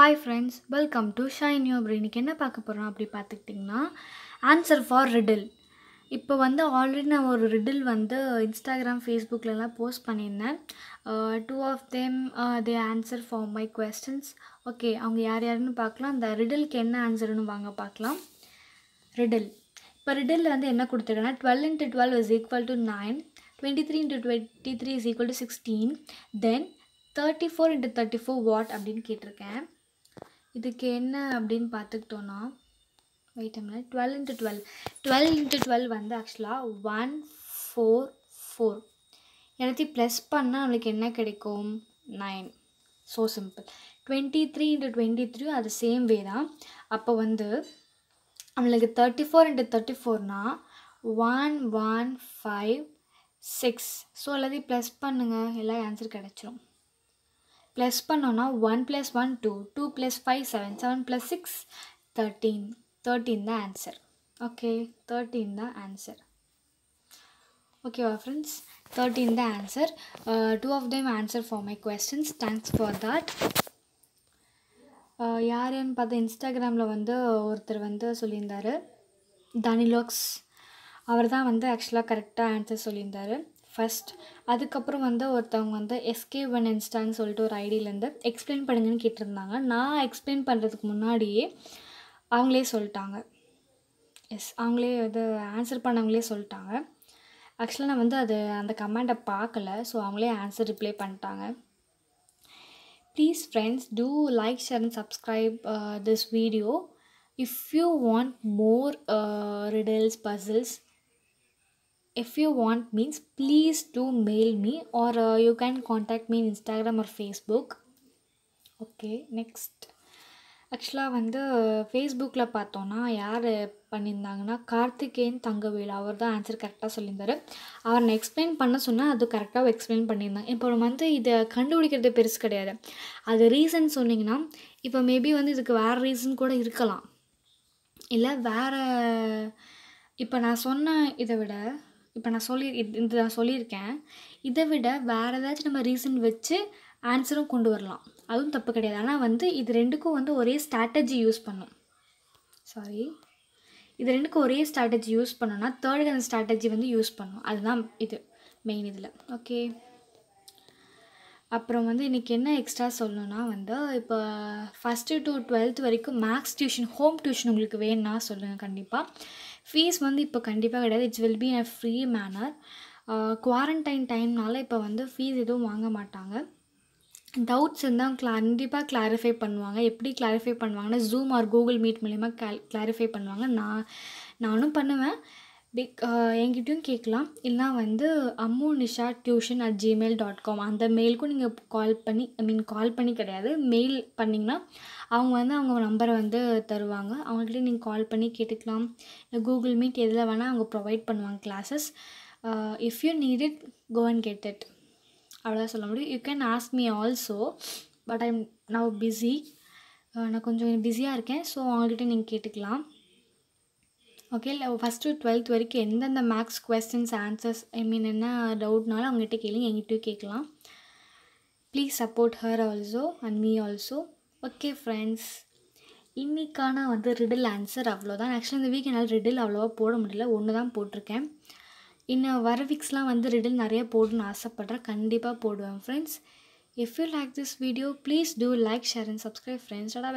hi friends welcome to shine you அப்படி இன்றைக்கி என்ன பார்க்க போகிறோம் அப்படி பார்த்துக்கிட்டிங்கன்னா ஆன்சர் ஃபார் ரிடில் இப்போ வந்து ஆல்ரெடி நான் ஒரு ரிடில் வந்து இன்ஸ்டாகிராம் ஃபேஸ்புக்கிலலாம் போஸ்ட் பண்ணியிருந்தேன் two of them they answer for my questions okay அவங்க யார் யாருன்னு பார்க்கலாம் அந்த ரிடிலுக்கு என்ன ஆன்சர்னு வாங்க பார்க்கலாம் ரிடில் இப்போ ரிடில் வந்து என்ன கொடுத்துருக்கேன்னா twelve into twelve is equal to nine twenty three into twenty three is equal to sixteen then thirty four into thirty four what அப்படின்னு கேட்டிருக்கேன் இதுக்கு என்ன அப்படின்னு பார்த்துக்கிட்டோன்னா wait twelve into twelve twelve into twelve வந்து ஆக்சுவலாக ஒன் ஃபோர் ஃபோர் எல்லாத்தையும் plus பண்ணால் நம்மளுக்கு என்ன கிடைக்கும் nine so simple twenty three into twenty three அது சேம் வே தான் அப்போ வந்து நம்மளுக்கு தேர்ட்டி ஃபோர் இன்ட்டு தேர்ட்டி ஃபோர்னால் one one five six so எல்லாத்தையும் ப்ளஸ் பண்ணுங்கள் எல்லா ஆன்சர் கிடச்சிரும் ப்ளஸ் பண்ணோன்னா one plus one two two plus five seven seven plus six thirteen thirteen தான் ஆன்சர் ஓகே தேர்ட்டீன் தான் ஆன்சர் ஓகேவா ஃப்ரெண்ட்ஸ் தேர்ட்டீன் தான் answer two of them answer for my questions thanks for that யாருன்னு பார்த்தா இன்ஸ்டாகிராமில் வந்து ஒருத்தர் வந்து சொல்லியிருந்தார் தனிலோக்ஸ் அவர் தான் வந்து ஆக்சுவலாக கரெக்டாக ஆன்சர் சொல்லியிருந்தார் ஃபஸ்ட் அதுக்கப்புறம் வந்து ஒருத்தவங்க வந்து எஸ்கே ஒன் இன்ஸ்டான்னு சொல்லிட்டு ஒரு ஐடியிலேருந்து எக்ஸ்பிளைன் பண்ணுங்கன்னு கேட்டிருந்தாங்க நான் எக்ஸ்பிளைன் பண்ணுறதுக்கு முன்னாடியே அவங்களே சொல்லிட்டாங்க எஸ் அவங்களே இது ஆன்சர் பண்ணவங்களே சொல்லிட்டாங்க ஆக்சுவலாக நான் வந்து அது அந்த கமெண்ட்டை பார்க்கல ஸோ அவங்களே ஆன்சர் ரிப்ளை பண்ணிட்டாங்க please friends do like share and subscribe this video if you want more riddles puzzles if you want means please do mail me or you can contact me Instagram or Facebook okay next ஆக்சுவலாக வந்து ஃபேஸ்புக்கில் பார்த்தோன்னா யார் பண்ணியிருந்தாங்கன்னா கார்த்திகேயன் தங்கவேல் அவர் தான் answer கரெக்டாக சொல்லியிருந்தார் அவர் நான் எக்ஸ்பிளைன் பண்ண சொன்னால் அது கரெக்டாக எக்ஸ்பிளைன் பண்ணியிருந்தாங்க இப்போ வந்து இதை கண்டுபிடிக்கிறது பெருசு கிடையாது அது ரீசன் சொன்னிங்கன்னா இப்போ மேபி வந்து இதுக்கு வேறு ரீசன் கூட இருக்கலாம் இல்லை வேறு இப்போ நான் சொன்ன இதை விட இப்போ நான் சொல்லி இது நான் சொல்லியிருக்கேன் இதை விட வேறு ஏதாச்சும் நம்ம ரீசன் வச்சு ஆன்சரும் கொண்டு வரலாம் அதுவும் தப்பு கிடையாது ஆனால் வந்து இது ரெண்டுக்கும் வந்து ஒரே ஸ்ட்ராட்டஜி யூஸ் பண்ணும் சாரி இது ரெண்டுக்கும் ஒரே ஸ்ட்ராட்டஜி யூஸ் பண்ணோன்னா தேர்ட் கன் ஸ்ட்ராட்டஜி வந்து யூஸ் பண்ணும் அதுதான் இது மெயின் இதில் ஓகே அப்புறம் வந்து இன்றைக்கி என்ன எக்ஸ்ட்ரா சொல்லணும்னா வந்து இப்போ ஃபஸ்ட்டு டு டுவெல்த் வரைக்கும் மேக்ஸ் டியூஷன் ஹோம் டியூஷன் உங்களுக்கு வேணும்னா சொல்லுங்கள் கண்டிப்பாக ஃபீஸ் வந்து இப்போ கண்டிப்பாக கிடையாது it's will be a free manner quarantine டைம்னால இப்போ வந்து ஃபீஸ் எதுவும் வாங்க மாட்டாங்க டவுட்ஸ் இருந்தால் கண்டிப்பாக கிளாரிஃபை பண்ணுவாங்க எப்படி கிளாரிஃபை பண்ணுவாங்கன்னா ஜூம் ஆர் கூகுள் மீட் மூலயமா கிளாரிஃபை பண்ணுவாங்க நான் நானும் பண்ணுவேன் பிக் என்கிட்டையும் கேட்கலாம் இல்லைனா வந்து Ammu Nisha tuition at Gmail dot com அந்த மெயிலுக்கும் நீங்கள் கால் பண்ணி ஐ மீன் கால் பண்ணி கிடையாது மெயில் பண்ணிங்கன்னா அவங்க வந்து அவங்க நம்பரை வந்து தருவாங்க அவங்கக்கிட்ட நீங்கள் கால் பண்ணி கேட்டுக்கலாம் கூகுள் மீட் எதில் வேணால் அவங்க ப்ரொவைட் பண்ணுவாங்க classes if you need it go and get it அவ்வளோதான் சொல்ல முடியும் you can ask me also but I'm now busy நான் கொஞ்சம் பிஸியாக இருக்கேன் ஸோ அவங்கக்கிட்ட நீங்கள் கேட்டுக்கலாம் ஓகே இல்லை ஃபஸ்ட்டு டுவெல்த் வரைக்கும் எந்தெந்த maths questions answers I mean என்ன டவுட்னாலும் அவங்ககிட்ட கேளுங்க எங்கிட்டயும் கேட்கலாம் please support her also and me also okay friends இன்றைக்கான வந்து ரிடில் ஆன்சர் அவ்வளோதான் ஆக்சுவலி இந்த வீக் என்னால் ரிடில் அவ்வளோவா போட முடியல ஒன்று தான் போட்டிருக்கேன் இன்னும் வர வீக்ஸ்லாம் வந்து ரிடில் நிறைய போடணும்னு ஆசைப்பட்றேன் கண்டிப்பாக போடுவேன் friends if you like this video please do like share and subscribe friends